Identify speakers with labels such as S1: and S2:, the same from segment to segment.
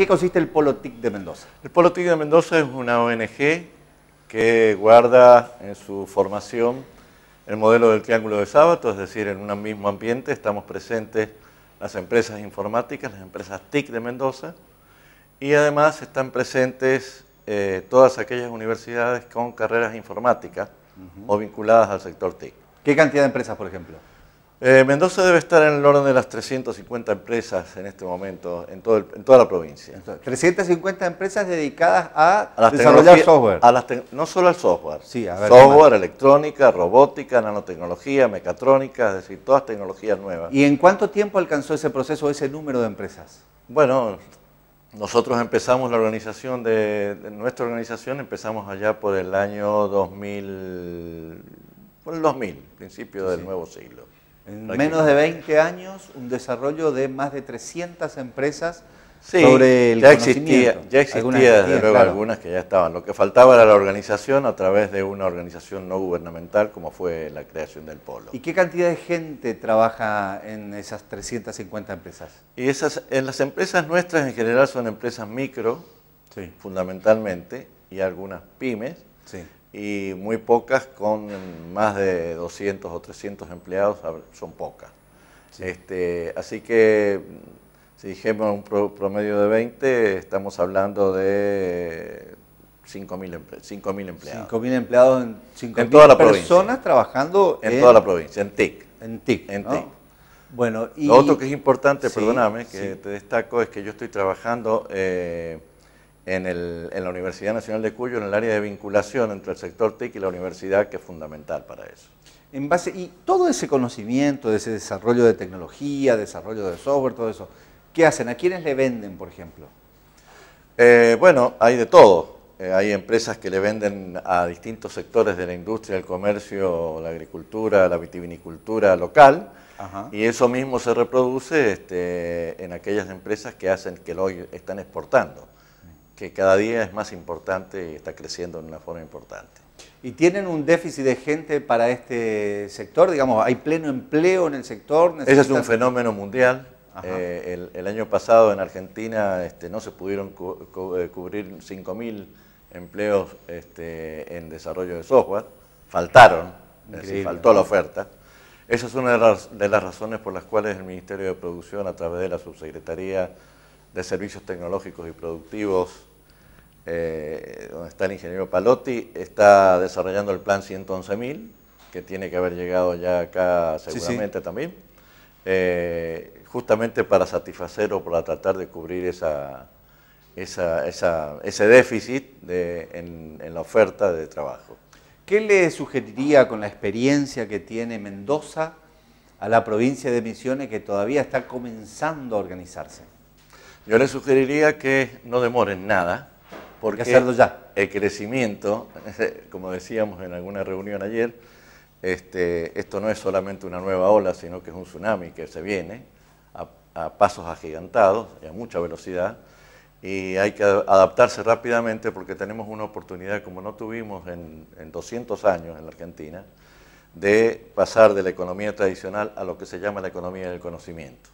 S1: qué consiste el Polo TIC de Mendoza? El Polo TIC de Mendoza es una ONG que guarda en su formación el modelo del Triángulo de Sábado, es decir, en un mismo ambiente estamos presentes las empresas informáticas, las empresas TIC de Mendoza, y además están presentes eh, todas aquellas universidades con carreras informáticas o vinculadas al sector TIC. ¿Qué cantidad de empresas, por ejemplo? Eh, Mendoza debe estar en el orden de las 350 empresas en este momento, en, toda la provincia. 350
S2: empresas dedicadas a, desarrollar software.
S1: no solo al software, sí, a ver, software, electrónica, robótica, nanotecnología, mecatrónica, es decir, todas tecnologías nuevas. ¿Y en cuánto tiempo alcanzó ese proceso, ese número de empresas? Bueno, nosotros empezamos la organización, de, nuestra organización empezamos allá por el año 2000, por el 2000, principio del nuevo siglo. En menos de
S2: 20 años, un desarrollo de más de 300 empresas sobre el ya Existía, ya existía, algunas, desde luego, algunas que ya
S1: estaban. Lo que faltaba era la organización a través de una organización no gubernamental como fue la creación del Polo.
S2: ¿Y qué cantidad de gente
S1: trabaja en esas 350 empresas? Y esas, en las empresas nuestras en general son empresas micro, fundamentalmente, y algunas pymes. Sí y muy pocas con más de 200 o 300 empleados son pocas. Este, así que si dijimos un promedio de 20, estamos hablando de 5.000 emple empleados.
S2: 5.000 empleados en, 5 en toda la personas trabajando en, toda la
S1: provincia, en TIC. En TIC. En Bueno, y... Lo otro que es importante, perdóname, que te destaco, es que yo estoy trabajando eh, en, la Universidad Nacional de Cuyo, en el área de vinculación entre el sector TIC y la universidad, que es fundamental para eso.
S2: y todo ese conocimiento, ese desarrollo de tecnología, desarrollo de software, todo eso, ¿qué hacen? ¿A quiénes le venden, por
S1: ejemplo? Eh, bueno, hay de todo. Eh, hay empresas que le venden a distintos sectores de la industria, el comercio, la agricultura, la vitivinicultura local. Y eso mismo se reproduce este, en aquellas empresas que hacen que lo están exportando que cada día es más importante y está creciendo de una forma importante. ¿Y tienen un déficit de gente para este sector? Digamos, ¿hay pleno empleo en el sector?
S2: Ese es un fenómeno mundial.
S1: Eh, el, año pasado en Argentina este, no se pudieron eh, cubrir 5.000 empleos este, en desarrollo de software. Faltaron, faltó la oferta. Esa es una de las razones por las cuales el Ministerio de Producción, a través de la Subsecretaría de Servicios Tecnológicos y Productivos, eh, donde está el ingeniero Palotti, está desarrollando el plan 111.000, que tiene que haber llegado ya acá seguramente también, eh, justamente para satisfacer o para tratar de cubrir esa, ese déficit en, en la oferta de
S2: trabajo. ¿Qué le sugeriría con la experiencia que tiene Mendoza
S1: a la provincia de Misiones que todavía está comenzando a organizarse? Yo le sugeriría que no demoren nada, porque hacerlo ya. el crecimiento, como decíamos en alguna reunión ayer, este, esto no es solamente una nueva ola, sino que es un tsunami que se viene a, pasos agigantados y a mucha velocidad, y hay que adaptarse rápidamente porque tenemos una oportunidad como no tuvimos en, en 200 años en la Argentina, de pasar de la economía tradicional a lo que se llama la economía del conocimiento.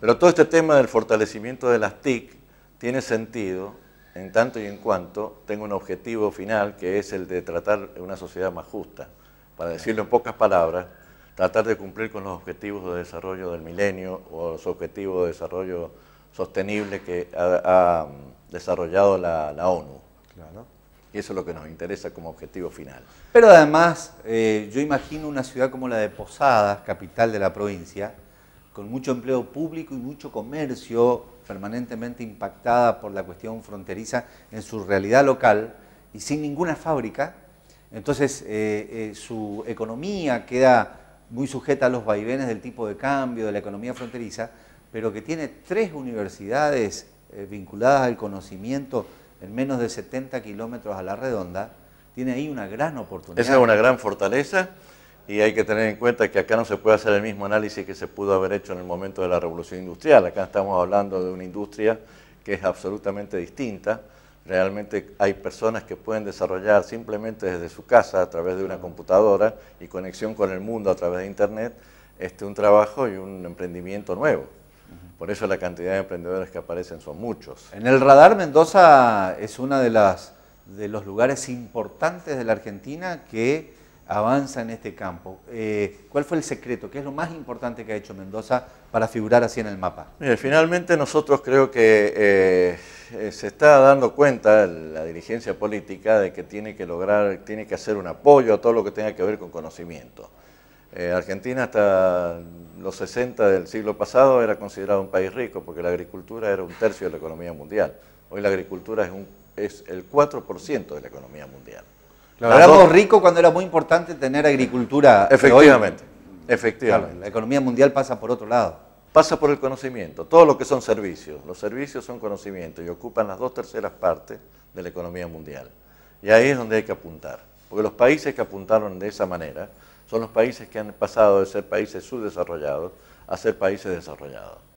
S1: Pero todo este tema del fortalecimiento de las TIC tiene sentido en tanto y en cuanto tengo un objetivo final que es el de tratar una sociedad más justa. Para decirlo en pocas palabras, tratar de cumplir con los objetivos de desarrollo del milenio o los objetivos de desarrollo sostenible que ha, mm, desarrollado la, ONU. Claro. Y eso es lo que nos interesa como objetivo final. Pero además, eh, yo imagino una ciudad como la de Posadas, capital
S2: de la provincia, con mucho empleo público y mucho comercio, permanentemente impactada por la cuestión fronteriza en su realidad local y sin ninguna fábrica, entonces eh, eh, su economía queda muy sujeta a los vaivenes del tipo de cambio, de la economía fronteriza, pero que tiene tres universidades eh, vinculadas al conocimiento en menos de 70 kilómetros a la redonda, tiene ahí una gran oportunidad. Esa es una gran
S1: fortaleza y hay que tener en cuenta que acá no se puede hacer el mismo análisis que se pudo haber hecho en el momento de la revolución industrial. Acá estamos hablando de una industria que es absolutamente distinta. Realmente hay personas que pueden desarrollar simplemente desde su casa a través de una computadora y conexión con el mundo a través de Internet este, un trabajo y un emprendimiento nuevo. Por eso la cantidad de emprendedores que aparecen son muchos.
S2: En el radar Mendoza es uno de, las, de los lugares importantes de la Argentina que avanza en este campo. Eh, ¿Cuál fue el secreto? ¿Qué es lo más importante que ha hecho Mendoza para figurar así en el mapa?
S1: Mire, finalmente nosotros creo que eh, eh, se está dando cuenta la dirigencia política de que tiene que lograr, tiene que hacer un apoyo a todo lo que tenga que ver con conocimiento. Argentina hasta los 60 del siglo pasado era considerado un país rico porque la agricultura era un tercio de la economía mundial. Hoy la agricultura es el 4% de la economía mundial. Hablamos ricos rico cuando era muy importante
S2: tener agricultura. Efectivamente,
S1: efectivamente. la economía mundial pasa por otro lado. Pasa por el conocimiento, todo lo que son servicios. Los servicios son conocimiento y ocupan las dos terceras partes de la economía mundial. Y ahí es donde hay que apuntar. Porque los países que apuntaron de esa manera son los países que han pasado de ser países subdesarrollados a ser países desarrollados.